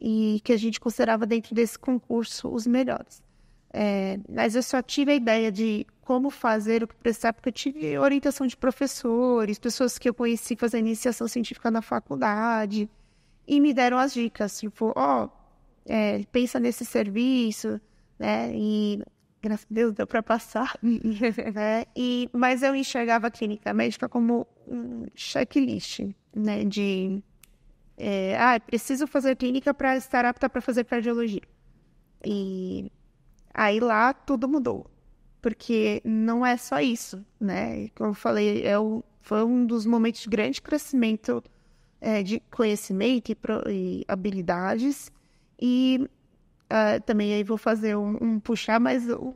E que a gente considerava dentro desse concurso os melhores. É, mas eu só tive a ideia de como fazer o que precisar, porque eu tive orientação de professores, pessoas que eu conheci fazendo iniciação científica na faculdade, e me deram as dicas, tipo, ó, oh, é, pensa nesse serviço, né? E graças a Deus deu para passar, né? [LAUGHS] E mas eu enxergava a clínica médica como um checklist, né? De é, ah, preciso fazer clínica para estar apta para fazer cardiologia. E aí lá tudo mudou porque não é só isso, né? Como eu falei, é o, foi um dos momentos de grande crescimento é, de conhecimento e, pro, e habilidades. E uh, também aí vou fazer um, um puxar, mas o,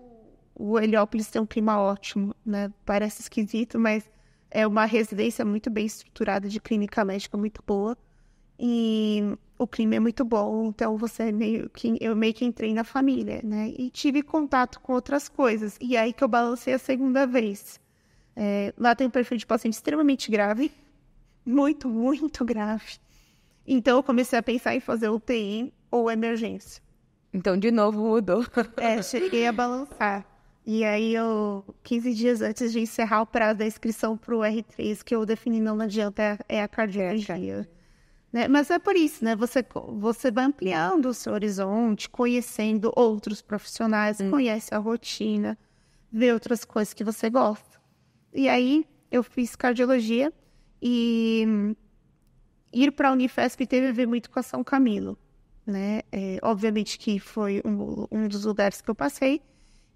o, Heliópolis tem um clima ótimo, né? Parece esquisito, mas é uma residência muito bem estruturada de clínica médica muito boa. E o clima é muito bom, então você meio que eu meio que entrei na família, né? E tive contato com outras coisas. E aí que eu balancei a segunda vez. É, lá tem um perfil de paciente extremamente grave, [LAUGHS] muito, muito grave. Então eu comecei a pensar em fazer UTI ou emergência. Então de novo mudou. é, cheguei a balançar. E aí eu, 15 dias antes de encerrar o prazo da inscrição para o R3, que eu defini não adianta, é, é a cardiologia. Né? Mas é por isso, né? Você, você vai ampliando o seu horizonte, conhecendo outros profissionais, hum. conhece a rotina, vê outras coisas que você gosta. E aí eu fiz cardiologia e ir para a Unifesp teve a ver muito com a São Camilo. Né? É, obviamente que foi um, um dos lugares que eu passei,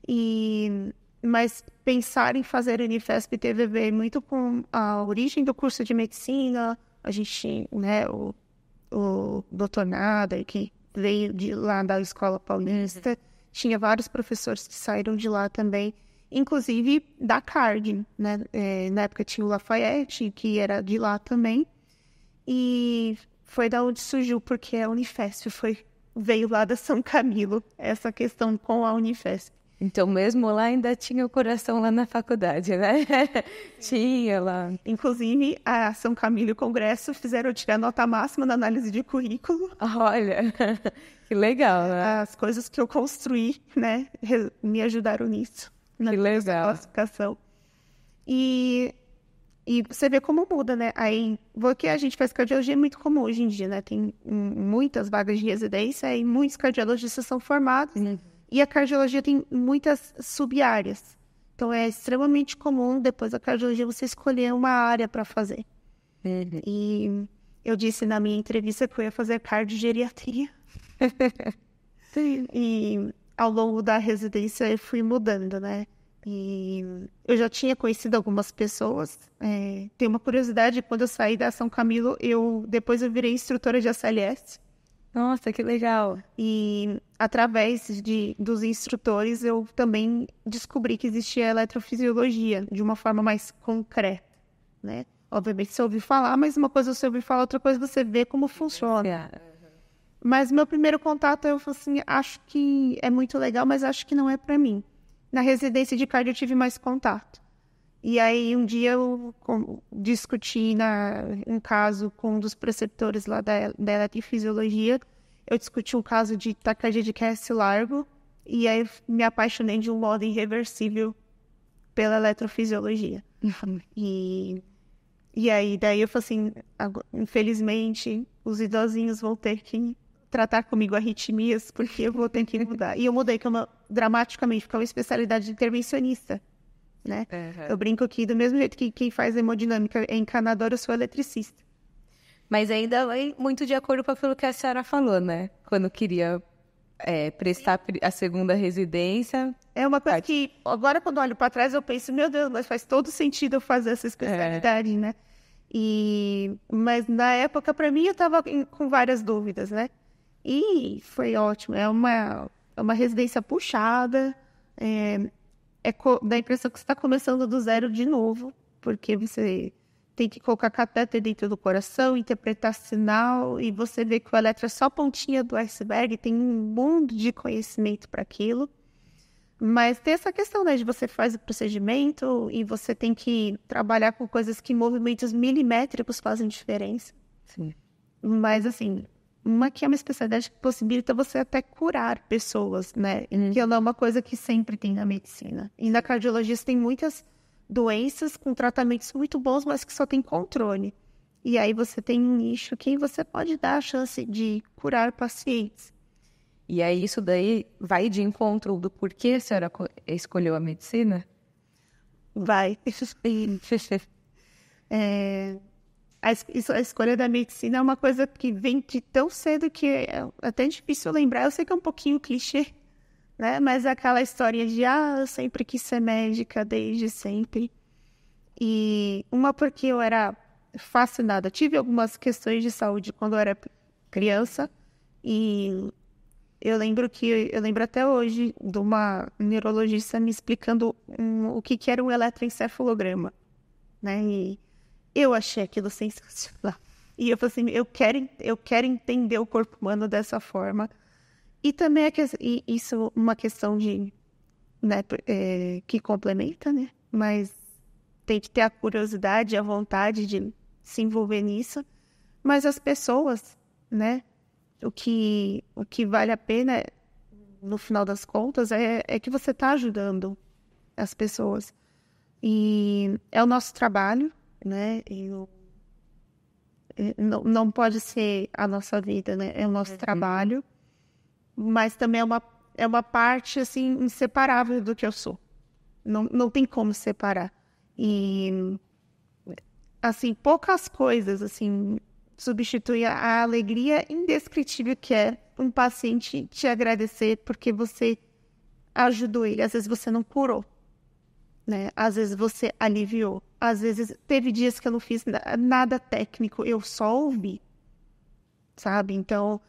e mas pensar em fazer a Unifesp teve a ver muito com a origem do curso de medicina, a gente, né, o, o doutor Nada que veio de lá da escola paulista, uhum. tinha vários professores que saíram de lá também, inclusive da Carg, né, é, na época tinha o Lafayette, que era de lá também, e foi da onde surgiu, porque a Unifesp foi, veio lá da São Camilo, essa questão com a Unifesp. Então, mesmo lá, ainda tinha o coração lá na faculdade, né? [LAUGHS] tinha lá. Inclusive, a São Camilo e o Congresso fizeram tirar nota máxima na análise de currículo. Olha, [LAUGHS] que legal, né? As coisas que eu construí, né, me ajudaram nisso. Na que legal. Classificação. E, e você vê como muda, né? Aí, porque a gente faz cardiologia é muito comum hoje em dia, né? Tem hum, muitas vagas de residência e muitos cardiologistas são formados. Uhum. E a cardiologia tem muitas sub-áreas. Então, é extremamente comum, depois da cardiologia, você escolher uma área para fazer. Uhum. E eu disse na minha entrevista que eu ia fazer cardiogeriatria. [LAUGHS] e ao longo da residência, eu fui mudando, né? E eu já tinha conhecido algumas pessoas. É, tem uma curiosidade, quando eu saí da São Camilo, eu depois eu virei instrutora de SLS. Nossa, que legal! E através de, dos instrutores eu também descobri que existia a eletrofisiologia de uma forma mais concreta, né? Obviamente você ouviu falar, mas uma coisa você ouviu falar, outra coisa você vê como funciona. Mas meu primeiro contato eu falei assim, acho que é muito legal, mas acho que não é para mim. Na residência de cardio eu tive mais contato. E aí um dia eu discuti na, um caso com um dos preceptores lá da, da eletrofisiologia, eu discuti um caso de tacardia de Kess largo, e aí me apaixonei de um modo irreversível pela eletrofisiologia. [LAUGHS] E, e aí, daí eu falei assim, infelizmente, os idosinhos vão ter que tratar comigo arritmias, porque eu vou ter que mudar. e eu mudei como, é dramaticamente, porque é uma especialidade de intervencionista né? Uhum. Eu brinco que do mesmo jeito que quem faz hemodinâmica é encanador, eu sou eletricista. Mas ainda muito de acordo com aquilo que a senhora falou, né? Quando queria é, prestar a segunda residência. É uma coisa que, agora quando olho para trás, eu penso, meu Deus, mas faz todo sentido eu fazer essa é. especialidade, é. né? E... Mas na época, para mim, eu estava com várias dúvidas, né? E foi ótimo. É uma, é uma residência puxada, é, é dá a impressão que você está começando do zero de novo, porque você tem que colocar cateter dentro do coração, interpretar sinal, e você vê que o eletro é só a pontinha do iceberg, tem um mundo de conhecimento para aquilo. Mas tem essa questão, né, de você faz o procedimento e você tem que trabalhar com coisas que movimentos milimétricos fazem diferença. Sim. Mas, assim, uma que é uma especialidade que possibilita você até curar pessoas, né? Uhum. Que ela é uma coisa que sempre tem na medicina. E na cardiologia tem muitas doenças com tratamentos muito bons, mas que só tem controle. E aí você tem um nicho que você pode dar a chance de curar pacientes. E aí isso daí vai de encontro do porquê a senhora escolheu a medicina? Vai. [LAUGHS] [LAUGHS] é, a, a escolha da medicina é uma coisa que vem de tão cedo que é, é até difícil lembrar. Eu sei que é um pouquinho clichê, né? Mas é aquela história de, ah, eu sempre quis ser médica, desde sempre. E uma porque eu era fascinada. Tive algumas questões de saúde quando eu era criança e eu lembro que eu lembro até hoje de uma neurologista me explicando um, o que, que era um eletroencefalograma, né? E eu achei aquilo sensacional. E eu falei assim, eu quero, eu quero entender o corpo humano dessa forma. E também é que, e isso uma questão de né, é, que complementa, né? Mas tem que ter a curiosidade, a vontade de se envolver nisso. Mas as pessoas, né? O que, o que vale a pena, no final das contas, é, é que você está ajudando as pessoas. E é o nosso trabalho, né? E o... não, não pode ser a nossa vida, né? É o nosso uhum. trabalho, mas também é uma, é uma parte, assim, inseparável do que eu sou. Não, não tem como separar. E, assim, poucas coisas, assim, substituem a alegria indescritível que é um paciente te agradecer porque você ajudou ele. Às vezes você não curou, né? Às vezes você aliviou às vezes teve dias que eu não fiz nada técnico, eu só ouvi, sabe? Então,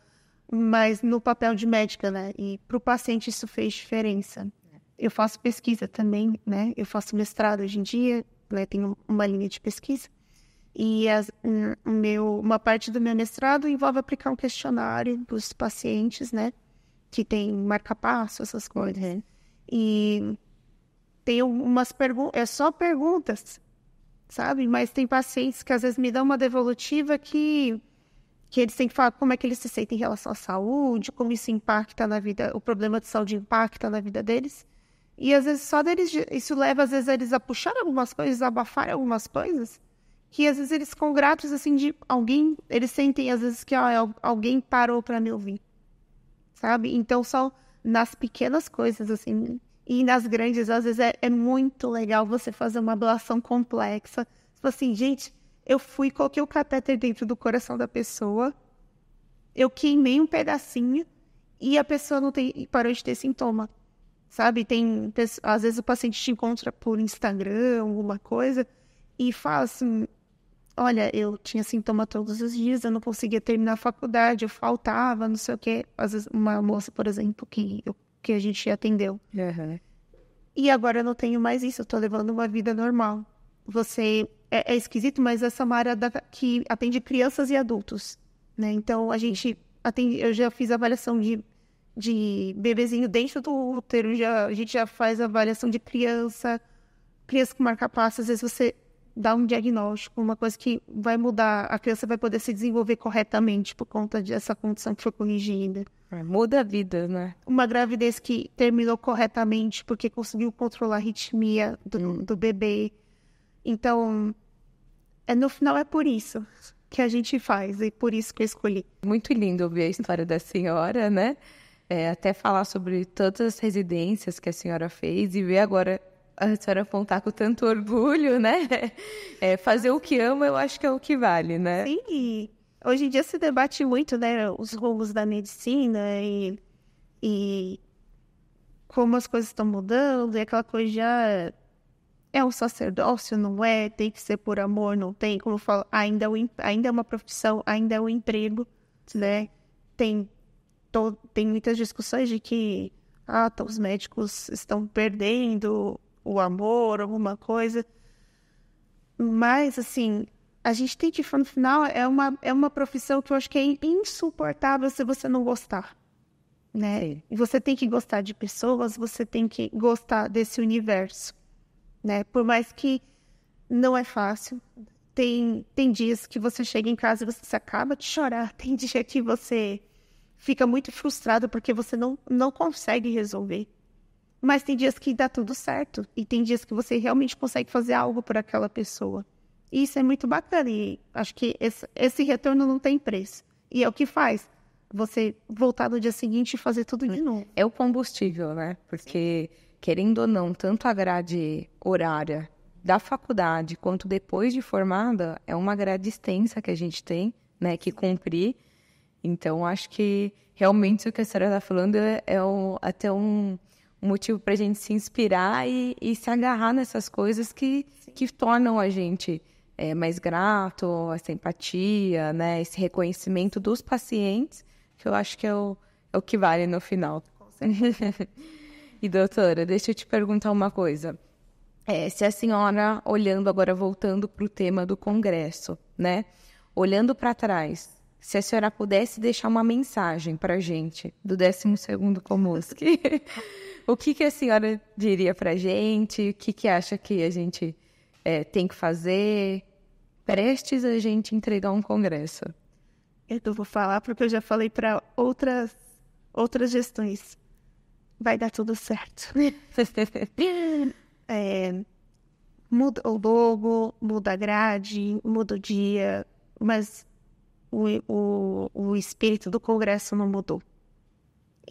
mas no papel de médica, né? E para o paciente isso fez diferença. É. Eu faço pesquisa também, né? Eu faço mestrado hoje em dia, né? Tenho uma linha de pesquisa e as, um, meu, uma parte do meu mestrado envolve aplicar um questionário para os pacientes, né? Que tem marca-passo, essas coisas. Uhum. E tem umas perguntas, é só perguntas sabe? Mas tem pacientes que às vezes me dão uma devolutiva que, que eles têm que falar como é que eles se sentem em relação à saúde, como isso impacta na vida, o problema de saúde impacta na vida deles. E às vezes só deles, isso leva às vezes eles a puxar algumas coisas, a abafar algumas coisas, que às vezes eles ficam gratos assim de alguém, eles sentem às vezes que ó, é alguém parou para me ouvir, sabe? Então só nas pequenas coisas assim e nas grandes, às vezes, é, é muito legal você fazer uma ablação complexa. Tipo assim, gente, eu fui, coloquei o catéter dentro do coração da pessoa, eu queimei um pedacinho e a pessoa não tem, parou de ter sintoma. Sabe? Tem, às vezes o paciente te encontra por Instagram, alguma coisa, e fala assim: olha, eu tinha sintoma todos os dias, eu não conseguia terminar a faculdade, eu faltava, não sei o quê. Às vezes, uma moça, por exemplo, que eu que a gente atendeu. Uhum. E agora eu não tenho mais isso, eu tô levando uma vida normal. Você. É, é esquisito, mas a área da, que atende crianças e adultos, né? Então a gente atende. Eu já fiz avaliação de, de bebezinho dentro do útero, já, a gente já faz avaliação de criança, criança com marca-passo. Às vezes você dá um diagnóstico, uma coisa que vai mudar, a criança vai poder se desenvolver corretamente por conta dessa condição que foi corrigida. É, muda a vida, né? Uma gravidez que terminou corretamente porque conseguiu controlar a ritmia do, hum. do bebê. Então, é, no final é por isso que a gente faz e por isso que eu escolhi. Muito lindo ouvir a história da senhora, né? É, até falar sobre todas as residências que a senhora fez e ver agora a senhora apontar com tanto orgulho, né? [LAUGHS] É, fazer o que ama, eu acho que é o que vale, né? Sim, hoje em dia se debate muito, né, os rumos da medicina e, e como as coisas estão mudando, e aquela coisa já ah, é um sacerdócio, não é? Tem que ser por amor, não tem? Como eu falo, ainda é, um, ainda é uma profissão, ainda é um emprego, né? Tem, to, tem muitas discussões de que ah, tá, os médicos estão perdendo o amor, alguma coisa. Mas, assim, a gente tem que, no final, é uma, é uma profissão que eu acho que é insuportável se você não gostar. Né? Você tem que gostar de pessoas, você tem que gostar desse universo. Né? Por mais que não é fácil, tem, tem dias que você chega em casa e você se acaba de chorar, [LAUGHS] tem dia que você fica muito frustrado porque você não, não consegue resolver. Mas tem dias que dá tudo certo e tem dias que você realmente consegue fazer algo por aquela pessoa. E isso é muito bacana. E acho que esse, esse retorno não tem preço. E é o que faz você voltar no dia seguinte e fazer tudo de novo. É o combustível, né? Porque, querendo ou não, tanto a grade horária da faculdade quanto depois de formada é uma grade extensa que a gente tem, né, que cumprir. Então, acho que realmente o que a senhora está falando é, é, o, até um, motivo para a gente se inspirar e, e, se agarrar nessas coisas que, que tornam a gente é, mais grato, essa empatia, né? Esse reconhecimento dos pacientes, que eu acho que é o, é o que vale no final. [LAUGHS] e doutora, deixa eu te perguntar uma coisa. É, se a senhora, olhando agora, voltando para o tema do Congresso, né? Olhando para trás, se a senhora pudesse deixar uma mensagem para a gente do 12º Comusc, [LAUGHS] o que, que a senhora diria para a gente? O que, que acha que a gente é, tem que fazer? prestes a gente entregar um congresso? Eu vou falar porque eu já falei para outras, outras gestões. Vai dar tudo certo. [LAUGHS] é, muda o logo, muda a grade, muda o dia, mas o, o, o espírito do congresso não mudou.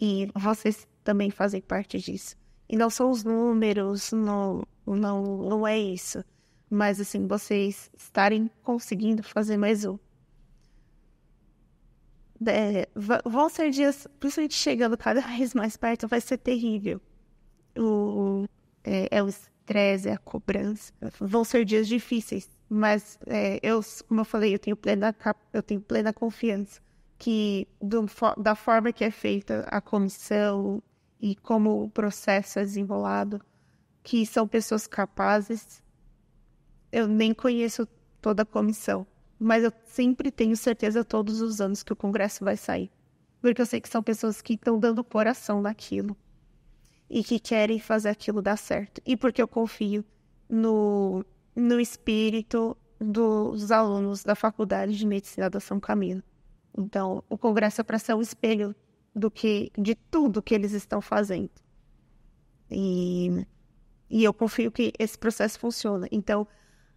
E vocês também fazem parte disso. E não são os números, não, não, não é isso mas assim, vocês estarem conseguindo fazer mais um. É, vão ser dias, principalmente chegando cada vez mais perto, vai ser terrível. O, é, é o estresse, é a cobrança. Vão ser dias difíceis, mas é, eu, como eu falei, eu tenho plena, eu tenho plena confiança que do, da forma que é feita a comissão e como o processo é desenrolado, que são pessoas capazes eu nem conheço toda a comissão, mas eu sempre tenho certeza todos os anos que o Congresso vai sair, porque eu sei que são pessoas que estão dando coração naquilo e que querem fazer aquilo dar certo, e porque eu confio no, no espírito dos alunos da Faculdade de Medicina da São Camilo. Então, o Congresso é para ser o um espelho do que, de tudo que eles estão fazendo. E, e eu confio que esse processo funciona. Então,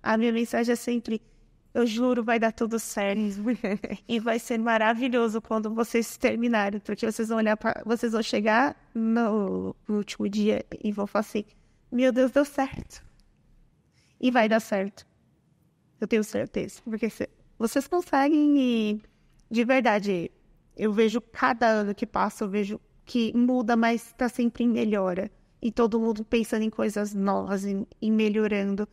a minha mensagem é sempre: eu juro, vai dar tudo certo. [LAUGHS] e vai ser maravilhoso quando vocês terminarem, porque vocês vão olhar vocês vão chegar no... último dia e vão falar assim: meu Deus, deu certo. E vai dar certo. Eu tenho certeza, porque vocês conseguem e de verdade, eu vejo cada ano que passa, eu vejo que muda, mas está sempre em melhora. E todo mundo pensando em coisas novas, e melhorando.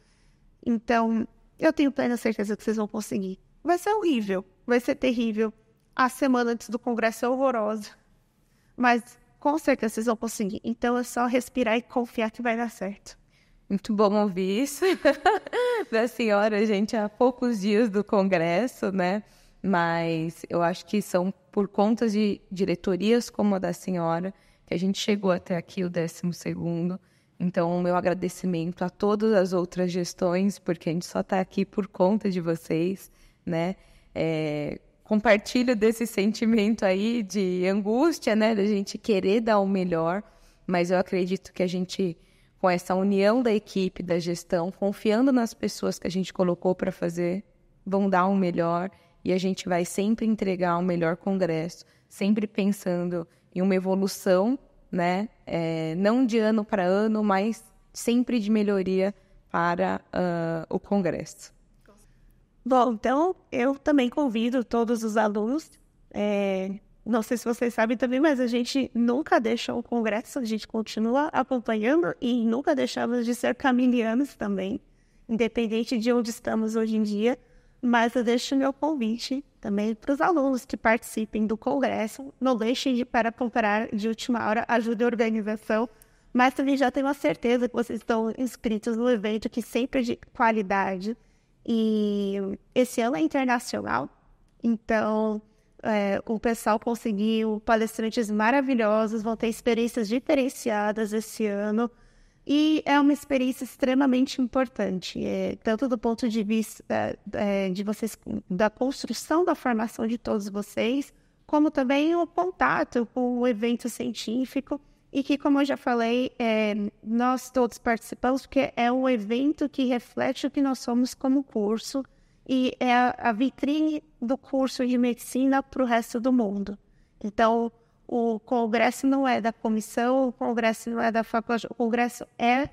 Então, eu tenho plena certeza que vocês vão conseguir. Vai ser horrível, vai ser terrível. A semana antes do congresso é horrorosa. Mas com certeza vocês vão conseguir. Então é só respirar e confiar que vai dar certo. Muito bom ouvir isso da [LAUGHS] né, senhora, gente, há poucos dias do congresso, né? Mas eu acho que são por conta de diretorias como a da senhora que a gente chegou até aqui, o 12 segundo. Então, o meu agradecimento a todas as outras gestões, porque a gente só está aqui por conta de vocês, né? É, compartilho desse sentimento aí de angústia, né? Da gente querer dar o melhor, mas eu acredito que a gente, com essa união da equipe, da gestão, confiando nas pessoas que a gente colocou para fazer, vão dar o melhor e a gente vai sempre entregar o melhor congresso, sempre pensando em uma evolução né? É, não de ano para ano, mas sempre de melhoria para uh, o Congresso. Bom, então eu também convido todos os alunos. É, não sei se vocês sabem também, mas a gente nunca deixa o Congresso, a gente continua acompanhando e nunca deixamos de ser camilianos também, independente de onde estamos hoje em dia. Mas eu deixo meu convite também para os alunos que participem do congresso. Não deixem de para comprar de última hora, ajude a organização. Mas também já tenho a certeza que vocês estão inscritos no evento que sempre é de qualidade. E esse ano é internacional, então é, o pessoal conseguiu palestrantes maravilhosos, vão ter experiências diferenciadas esse ano. E é uma experiência extremamente importante, é, tanto do ponto de vista é, de vocês, da construção da formação de todos vocês, como também o contato com o evento científico. E que, como eu já falei, é, nós todos participamos, porque é um evento que reflete o que nós somos como curso e é a vitrine do curso de medicina para o resto do mundo. Então, o Congresso não é da comissão, o Congresso não é da faculdade, o Congresso é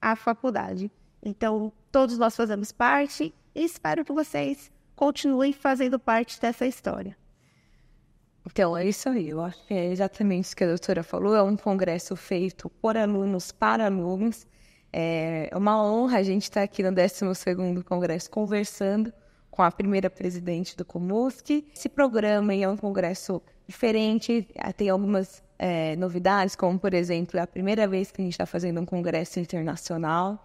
a faculdade. Então, todos nós fazemos parte e espero que vocês continuem fazendo parte dessa história. Então, é isso aí. Eu acho que é exatamente isso que a doutora falou. É um congresso feito por alunos, para alunos. É uma honra a gente estar aqui no 12 Congresso conversando com a primeira presidente do Comusc. Esse programa é um congresso diferente. Eh, tem algumas é, novidades, como, por exemplo, é a primeira vez que a gente está fazendo um congresso internacional.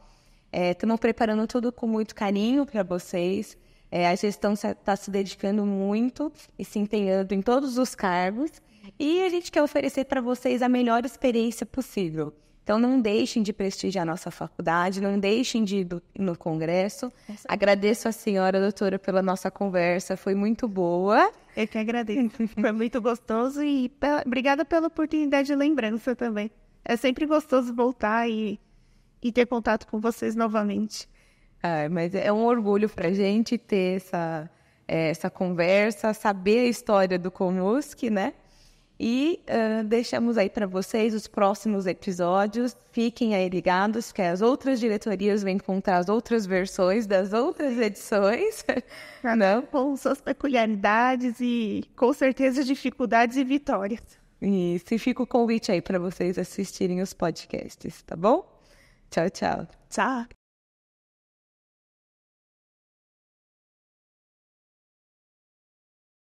Estamos é, preparando tudo com muito carinho para vocês. É, a gestão está se dedicando muito e se empenhando em todos os cargos. E a gente quer oferecer para vocês a melhor experiência possível. Então, não deixem de prestigiar a nossa faculdade, não deixem de ir do, no congresso. Essa... É agradeço a senhora, doutora, pela nossa conversa, foi muito boa. Eu que agradeço, [LAUGHS] foi muito gostoso e obrigada pela oportunidade de lembrança também. É sempre gostoso voltar e, e ter contato com vocês novamente. Ah, mas é um orgulho para a gente ter essa, é, essa conversa, saber a história do Conosque, né? E uh, deixamos aí para vocês os próximos episódios. Fiquem aí ligados que as outras diretorias vêm contar as outras versões das outras edições. Não? [LAUGHS] Com suas peculiaridades e, com certeza, dificuldades e vitórias. Isso, e fica o convite aí para vocês assistirem os podcasts, tá bom? Tchau, tchau. Tchau.